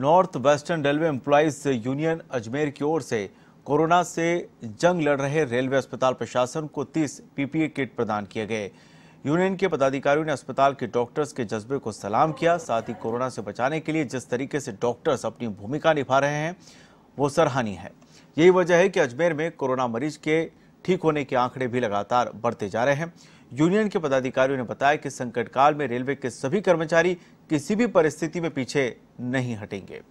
north western railway employees union Ajmer की ओर से कोरोना से जंग लड़ रहे रेलवे अस्पताल प्रशासन को 30 पीपीए किट प्रदान किए गए यूनियन के पदाधिकारियों ने अस्पताल के डॉक्टर्स के जज्बे को सलाम किया साथ ही कोरोना से बचाने के लिए जिस तरीके से डॉक्टर्स अपनी भूमिका निभा रहे हैं वो सराहनीय है यही वजह है कि अजमेर में कोरोना मरीज के ठीक होने के आंकड़े भी लगातार बढ़ते जा रहे हैं यूनियन के पदाधिकारियों ने बताया कि संकट काल में रेलवे के सभी कर्मचारी किसी भी परिस्थिति में पीछे नहीं हटेंगे